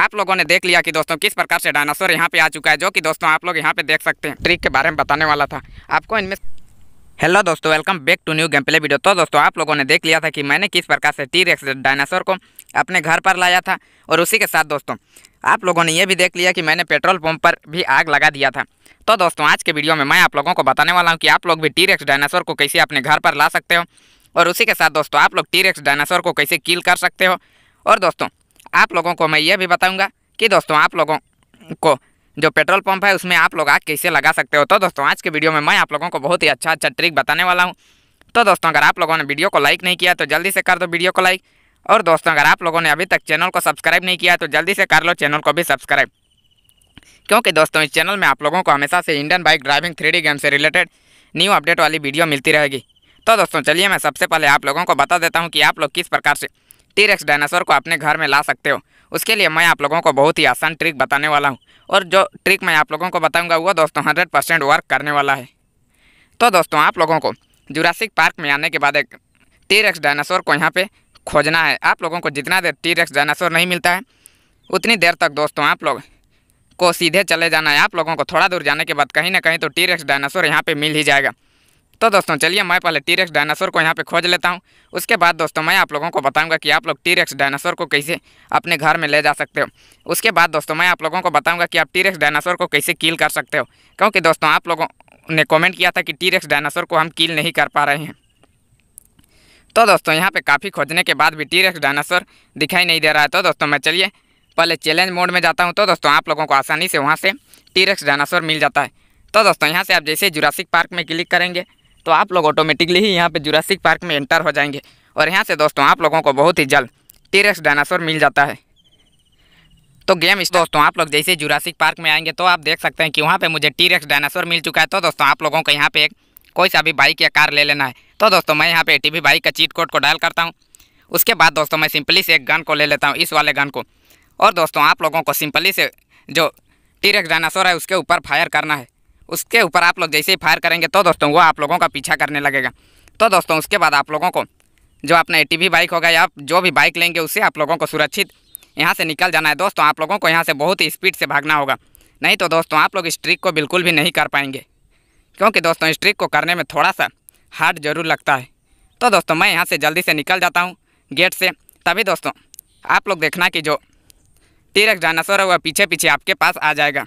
आप लोगों ने देख लिया कि दोस्तों किस प्रकार से डायनासोर यहाँ पे आ चुका है जो कि दोस्तों आप लोग यहाँ पे देख सकते हैं ट्रिक के बारे में बताने वाला था आपको इनमें हेलो दोस्तों welcome back to new game play video तो दोस्तों आप लोगों ने देख लिया था कि मैंने किस प्रकार से टी रेक्स डायनासोर को अपने घर पर लाया था और उसी के साथ दोस्तों आप लोगों ने ये भी देख लिया कि मैंने पेट्रोल पंप पर भी आग लगा दिया था तो दोस्तों आज के वीडियो में मैं आप लोगों को बताने वाला हूँ कि आप लोग भी टी रेक्स डायनासोर को कैसे अपने घर पर ला सकते हो और उसी के साथ दोस्तों आप लोग टी रेक्स डायनासोर को कैसे किल कर सकते हो और दोस्तों आप लोगों को मैं ये भी बताऊंगा कि दोस्तों आप लोगों को जो पेट्रोल पंप है उसमें आप लोग आग कैसे लगा सकते हो तो दोस्तों आज के वीडियो में मैं आप लोगों को बहुत ही अच्छा अच्छा ट्रिक बताने वाला हूँ तो दोस्तों अगर आप लोगों ने वीडियो को लाइक नहीं किया तो जल्दी से कर दो वीडियो को लाइक और दोस्तों अगर आप लोगों ने अभी तक चैनल को सब्सक्राइब नहीं किया तो जल्दी से कर लो चैनल को भी सब्सक्राइब क्योंकि दोस्तों इस चैनल में आप लोगों को हमेशा से Indian bike driving three game से रिलेटेड न्यू अपडेट वाली वीडियो मिलती रहेगी तो दोस्तों चलिए मैं सबसे पहले आप लोगों को बता देता हूँ कि आप लोग किस प्रकार से टीरेक्स डायनासोर को अपने घर में ला सकते हो उसके लिए मैं आप लोगों को बहुत ही आसान ट्रिक बताने वाला हूँ और जो ट्रिक मैं आप लोगों को बताऊँगा वो दोस्तों हंड्रेड परसेंट वर्क करने वाला है तो दोस्तों आप लोगों को जुरासिक पार्क में आने के बाद एक टीरेक्स डायनासोर को यहाँ पर खोजना है आप लोगों को जितना देर टीरेक्स डायनासोर नहीं मिलता है उतनी देर तक दोस्तों आप लोग को सीधे चले जाना है आप लोगों को थोड़ा दूर जाने के बाद कहीं ना कहीं तो टीरेक्स डायनासोर यहाँ पे मिल ही जाएगा तो दोस्तों चलिए मैं पहले टीरेक्स डायनासोर को यहाँ पे खोज लेता हूँ उसके बाद दोस्तों मैं आप लोगों को बताऊँगा कि आप लोग टीरेक्स डायनासोर को कैसे अपने घर में ले जा सकते हो उसके बाद दोस्तों मैं आप लोगों को बताऊँगा कि आप टीरेक्स डायनासोर को कैसे कील कर सकते हो क्योंकि दोस्तों आप लोगों ने कॉमेंट किया था कि टीरेक्स डायनासोर को हम कील नहीं कर पा रहे हैं तो दोस्तों यहाँ पर काफ़ी खोजने के बाद भी टीरेक्स डायनासोर दिखाई नहीं दे रहा है तो दोस्तों मैं चलिए पहले चैलेंज मोड में जाता हूँ तो दोस्तों आप लोगों को आसानी से वहाँ से टीरेक्स डायनासोर मिल जाता है तो दोस्तों यहाँ से आप जैसे जुरासिक पार्क में क्लिक करेंगे तो आप लोग ऑटोमेटिकली ही यहाँ पे जुरासिक पार्क में एंटर हो जाएंगे और यहाँ से दोस्तों आप लोगों को बहुत ही जल्द टीरेक्स डायनासोर मिल जाता है तो गेम इस दोस्तों आप लोग जैसे जुरासिक पार्क में आएंगे तो आप देख सकते हैं कि वहाँ पे मुझे टी रेक्स डायनासोर मिल चुका है तो दोस्तों आप लोगों को यहाँ पे एक कोई सा भी बाइक या कार ले लेना है तो दोस्तों मैं यहाँ पे टी बाइक का चीट कोड को डायल करता हूँ उसके बाद दोस्तों मैं सिंपली से एक गन को ले लेता हूँ इस वाले गन को और दोस्तों आप लोगों को सिंपली से जो टी रेक्स डायनासोर है उसके ऊपर फायर करना है उसके ऊपर आप लोग जैसे ही फायर करेंगे तो दोस्तों वो आप लोगों का पीछा करने लगेगा तो दोस्तों उसके बाद आप लोगों को जो अपना ए बाइक होगा या जो भी बाइक लेंगे उससे आप लोगों को सुरक्षित यहाँ से निकल जाना है दोस्तों आप लोगों को यहाँ से बहुत ही स्पीड से भागना होगा नहीं तो दोस्तों आप लोग इस ट्रिक को बिल्कुल भी नहीं कर पाएंगे क्योंकि दोस्तों इस ट्रिक को करने में थोड़ा सा हार्ड जरूर लगता है तो दोस्तों मैं यहाँ से जल्दी से निकल जाता हूँ गेट से तभी दोस्तों आप लोग देखना कि जो टीरक डायनासोर है वह पीछे पीछे आपके पास आ जाएगा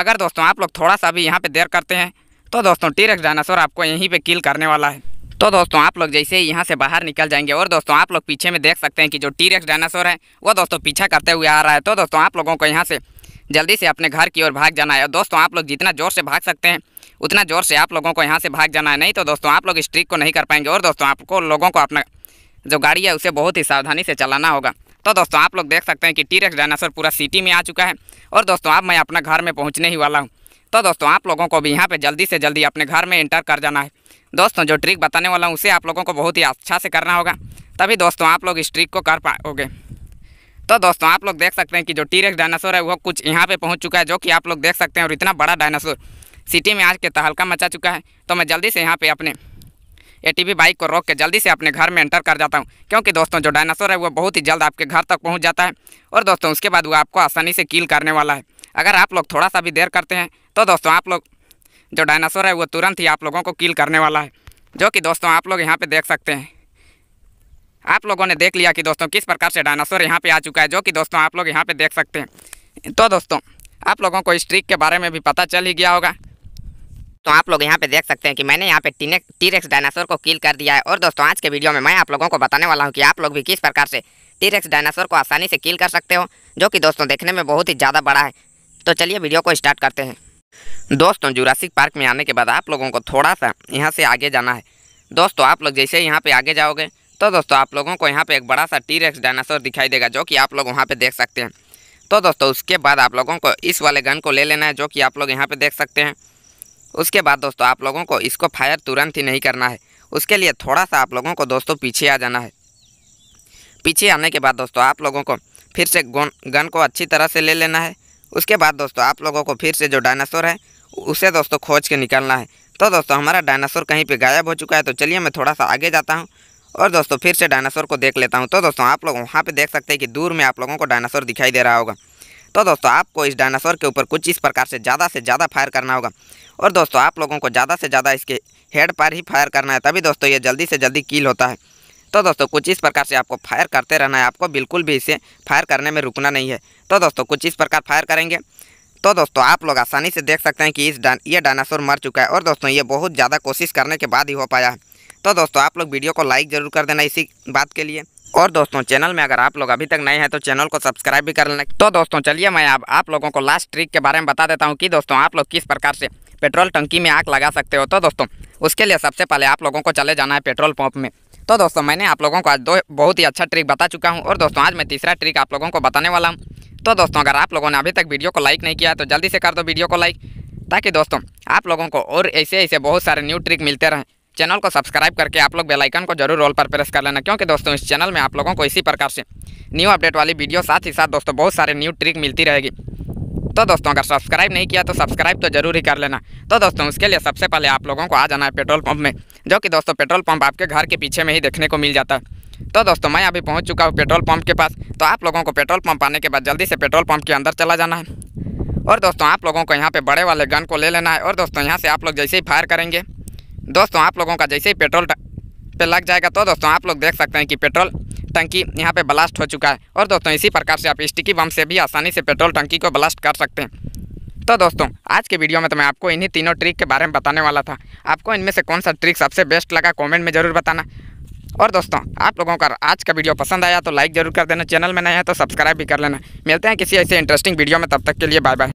अगर दोस्तों आप लोग थोड़ा सा भी यहाँ पे देर करते हैं तो दोस्तों टी टीरक्स डायनासोर आपको यहीं पे किल करने वाला है तो दोस्तों आप लोग जैसे ही यहाँ से बाहर निकल जाएंगे और दोस्तों आप लोग पीछे में देख सकते हैं कि जो टी टीरक्स डायनासोर है वो दोस्तों पीछा करते हुए आ रहा है तो दोस्तों आप लोगों को यहाँ से जल्दी से अपने घर की ओर भाग जाना है और दोस्तों आप लोग जितना ज़ोर से भाग सकते हैं उतना ज़ोर से आप लोगों को यहाँ से भाग जाना है नहीं तो दोस्तों आप लोग इस ट्रिक को नहीं कर पाएंगे और दोस्तों आपको लोगों को अपना जो गाड़ी है उसे बहुत ही सावधानी से चलाना होगा तो दोस्तों आप लोग देख सकते हैं कि टीरेक्स डायनासोर पूरा सिटी में आ चुका है और दोस्तों अब मैं अपना घर में पहुँचने ही वाला हूँ तो दोस्तों आप लोगों को भी यहाँ पर जल्दी से जल्दी अपने घर में इंटर कर जाना है दोस्तों जो ट्रिक बताने वाला हूँ उसे आप लोगों को बहुत ही अच्छा से करना होगा तभी दोस्तों आप लोग इस ट्रिक को कर पाओगे तो दोस्तों आप लोग देख सकते हैं कि जो टीरेक्स डायनासोर है वो कुछ यहाँ पे पहुँच चुका है जो कि आप लोग देख सकते हैं और इतना बड़ा डायनासोर सिटी में आज के तहलका मचा चुका है तो मैं जल्दी से यहाँ पे अपने एटीवी बाइक को रोक के जल्दी से अपने घर में एंटर कर जाता हूँ क्योंकि दोस्तों जो डायनासोर है वो बहुत ही जल्द आपके घर तक पहुँच जाता है और दोस्तों उसके बाद वो आपको आसानी से कील करने वाला है अगर आप लोग थोड़ा सा भी देर करते हैं तो दोस्तों आप लोग जो डायनासोर है वो तुरंत ही आप लोगों को कील करने वाला है जो कि दोस्तों आप लोग यहाँ पर देख सकते हैं आप लोगों ने देख लिया कि दोस्तों किस प्रकार से डायनासोर यहाँ पर आ चुका है जो कि दोस्तों आप लोग यहाँ पर देख सकते हैं तो दोस्तों आप लोगों को इस ट्रिक के बारे में भी पता चल ही गया होगा तो आप लोग यहाँ पे देख सकते हैं कि मैंने यहाँ पे टीरेक्स डायनासोर को किल कर दिया है और दोस्तों आज के वीडियो में मैं आप लोगों को बताने वाला हूँ कि आप लोग भी किस प्रकार से टीरेक्स डायनासोर को आसानी से किल कर सकते हो जो कि दोस्तों देखने में बहुत ही ज़्यादा बड़ा है तो चलिए वीडियो को स्टार्ट करते हैं दोस्तों जुरासिक पार्क में आने के बाद आप लोगों को थोड़ा सा यहाँ से आगे जाना है दोस्तों आप लोग जैसे यहाँ पर आगे जाओगे तो दोस्तों आप लोगों को यहाँ पर एक बड़ा सा टीरेक्स डायनासोर दिखाई देगा जो कि आप लोग वहाँ पर देख सकते हैं तो दोस्तों उसके बाद आप लोगों को इस वाले गन को ले लेना है जो कि आप लोग यहाँ पर देख सकते हैं उसके बाद दोस्तों आप लोगों को इसको फायर तुरंत ही नहीं करना है उसके लिए थोड़ा सा आप लोगों को दोस्तों पीछे आ जाना है पीछे आने के बाद दोस्तों आप लोगों को फिर से गन को अच्छी तरह से ले लेना है उसके बाद दोस्तों आप लोगों को फिर से जो डायनासोर है उसे दोस्तों खोज के निकलना है तो दोस्तों हमारा डायनासोर कहीं पे गायब हो चुका है तो चलिए मैं थोड़ा सा आगे जाता हूँ और दोस्तों फिर से डायनासोर को देख लेता हूँ तो दोस्तों आप लोग वहाँ पे देख सकते हैं कि दूर में आप लोगों को डायनासोर दिखाई दे रहा होगा तो दोस्तों आपको इस डायनासोर के ऊपर कुछ इस प्रकार से ज़्यादा से ज़्यादा फायर करना होगा और दोस्तों आप लोगों को ज़्यादा से ज़्यादा इसके हेड पर ही फायर करना है तभी दोस्तों ये जल्दी से जल्दी कील होता है तो दोस्तों कुछ इस प्रकार से आपको फायर करते रहना है आपको बिल्कुल भी इसे फायर करने में रुकना नहीं है तो दोस्तों कुछ इस प्रकार फायर करेंगे तो दोस्तों आप लोग आसानी से देख सकते हैं कि इस डा, ये डायनासोर मर चुका है और दोस्तों ये बहुत ज़्यादा कोशिश करने के बाद ही हो पाया है तो दोस्तों आप लोग वीडियो को लाइक ज़रूर कर देना इसी बात के लिए और दोस्तों चैनल में अगर आप लोग अभी तक नए हैं तो चैनल को सब्सक्राइब भी कर लेना तो दोस्तों चलिए मैं अब आप, आप लोगों को लास्ट ट्रिक के बारे में बता देता हूँ कि दोस्तों आप लोग किस प्रकार से पेट्रोल टंकी में आग लगा सकते हो तो दोस्तों उसके लिए सबसे पहले आप लोगों को चले जाना है पेट्रोल पंप में तो दोस्तों मैंने आप लोगों को आज दो बहुत ही अच्छा ट्रिक बता चुका हूँ और दोस्तों आज मैं तीसरा ट्रिक आप लोगों को बताने वाला हूँ तो दोस्तों अगर आप लोगों ने अभी तक वीडियो को लाइक नहीं किया तो जल्दी से कर दो वीडियो को लाइक ताकि दोस्तों आप लोगों को और ऐसे ऐसे बहुत सारे न्यू ट्रिक मिलते रहें चैनल को सब्सक्राइब करके आप लोग बेलाइकन को जरूर रोल पर प्रेस कर लेना क्योंकि दोस्तों इस चैनल में आप लोगों को इसी प्रकार से न्यू अपडेट वाली वीडियो साथ ही साथ दोस्तों बहुत सारे न्यू ट्रिक मिलती रहेगी तो दोस्तों अगर सब्सक्राइब नहीं किया तो सब्सक्राइब तो जरूर ही कर लेना तो दोस्तों उसके लिए सबसे पहले आप लोगों को आ जाना है पेट्रोल पंप में जो कि दोस्तों पेट्रोल पंप आपके घर के पीछे में ही देखने को मिल जाता है तो दोस्तों मैं अभी पहुंच चुका हूं पेट्रोल पंप के पास तो आप लोगों को पेट्रोल पंप आने के बाद जल्दी से पेट्रोल पंप के अंदर चला जाना है और दोस्तों आप लोगों को यहाँ पर बड़े वाले गन को ले लेना है और दोस्तों यहाँ से आप लोग जैसे ही फायर करेंगे दोस्तों आप लोगों का जैसे ही पेट्रोल पे लग जाएगा तो दोस्तों आप लोग देख सकते हैं कि पेट्रोल टंकी यहाँ पे ब्लास्ट हो चुका है और दोस्तों इसी प्रकार से आप स्टिकी बम से भी आसानी से पेट्रोल टंकी को ब्लास्ट कर सकते हैं तो दोस्तों आज के वीडियो में तो मैं आपको इन्हीं तीनों ट्रिक के बारे में बताने वाला था आपको इनमें से कौन सा ट्रिक सबसे बेस्ट लगा कॉमेंट में ज़रूर बताना और दोस्तों आप लोगों का आज का वीडियो पसंद आया तो लाइक जरूर कर देना चैनल में नया है तो सब्सक्राइब भी कर लेना मिलते हैं किसी ऐसे इंटरेस्टिंग वीडियो में तब तक के लिए बाय बाय